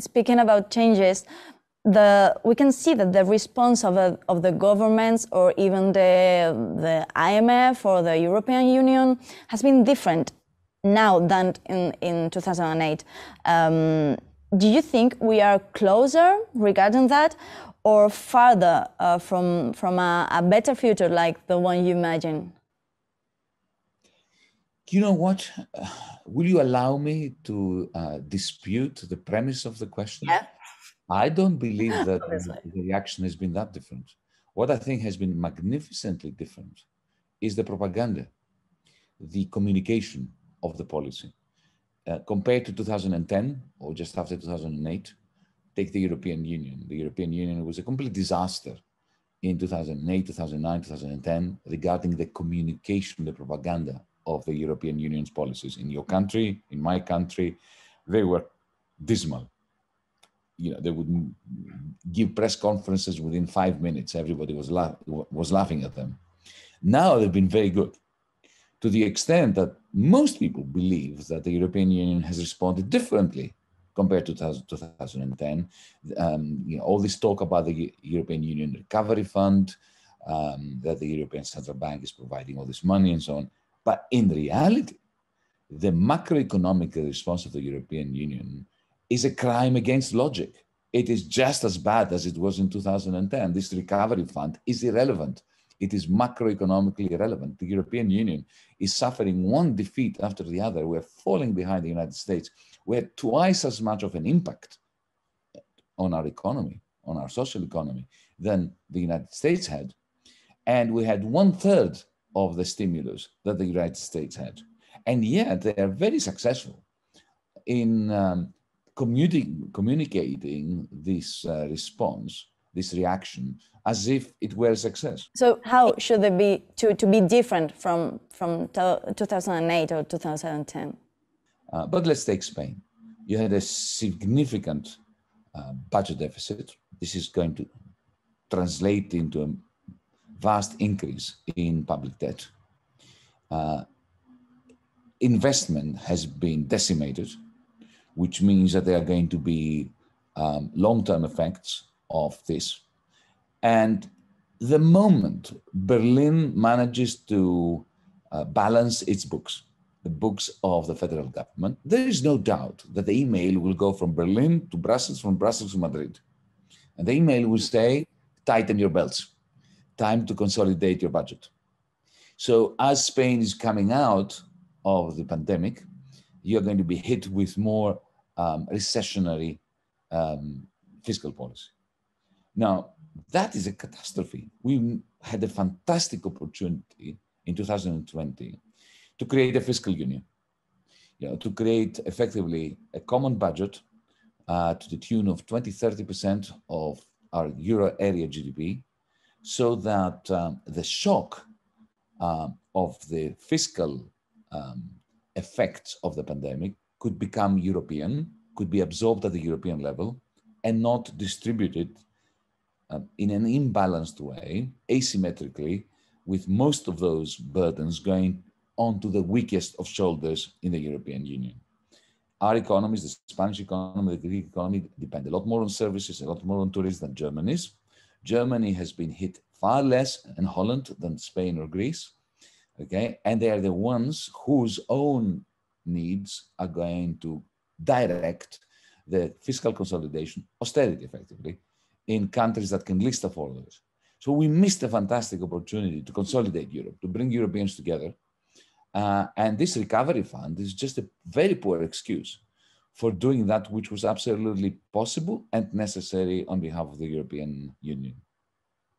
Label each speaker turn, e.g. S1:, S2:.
S1: speaking about changes, the, we can see that the response of, a, uh, of the governments or even the, the IMF or the European Union has been different now than in, in 2008. Um, do you think we are closer regarding that or farther uh, from, from a, a better future like the one you imagine?
S2: You know what? will you allow me to uh, dispute the premise of the question? Yeah. I don't believe that the reaction has been that different. What I think has been magnificently different is the propaganda, the communication of the policy. Uh, compared to 2010 or just after 2008, take the European Union. The European Union was a complete disaster in 2008, 2009, 2010 regarding the communication, the propaganda of the European Union's policies. In your country, in my country, they were dismal. You know, they would give press conferences within five minutes. Everybody was, la was laughing at them. Now they've been very good to the extent that most people believe that the European Union has responded differently compared to 2010. Um, you know, all this talk about the European Union Recovery Fund, um, that the European Central Bank is providing all this money and so on, but in reality, the macroeconomic response of the European Union is a crime against logic. It is just as bad as it was in 2010. This recovery fund is irrelevant. It is macroeconomically irrelevant. The European Union is suffering one defeat after the other. We're falling behind the United States. We're twice as much of an impact on our economy, on our social economy, than the United States had. And we had one third of the stimulus that the United States had. And yet they are very successful in um, communi communicating this uh, response, this reaction, as if it were a success.
S1: So how should they be to, to be different from, from 2008 or 2010?
S2: Uh, but let's take Spain. You had a significant uh, budget deficit. This is going to translate into a vast increase in public debt. Uh, investment has been decimated, which means that there are going to be um, long term effects of this. And the moment Berlin manages to uh, balance its books, the books of the federal government, there is no doubt that the email will go from Berlin to Brussels, from Brussels to Madrid. And the email will say, tighten your belts time to consolidate your budget. So as Spain is coming out of the pandemic, you're going to be hit with more um, recessionary um, fiscal policy. Now, that is a catastrophe. We had a fantastic opportunity in 2020 to create a fiscal union, you know, to create effectively a common budget uh, to the tune of 20, 30% of our euro area GDP so that um, the shock uh, of the fiscal um, effects of the pandemic could become European, could be absorbed at the European level, and not distributed uh, in an imbalanced way, asymmetrically, with most of those burdens going onto the weakest of shoulders in the European Union. Our economies, the Spanish economy, the Greek economy, depend a lot more on services, a lot more on tourism than Germany's. Germany has been hit far less in Holland than Spain or Greece. Okay, and they are the ones whose own needs are going to direct the fiscal consolidation, austerity effectively, in countries that can least afford this. So we missed a fantastic opportunity to consolidate Europe, to bring Europeans together. Uh, and this recovery fund is just a very poor excuse for doing that which was absolutely possible and necessary on behalf of the European Union.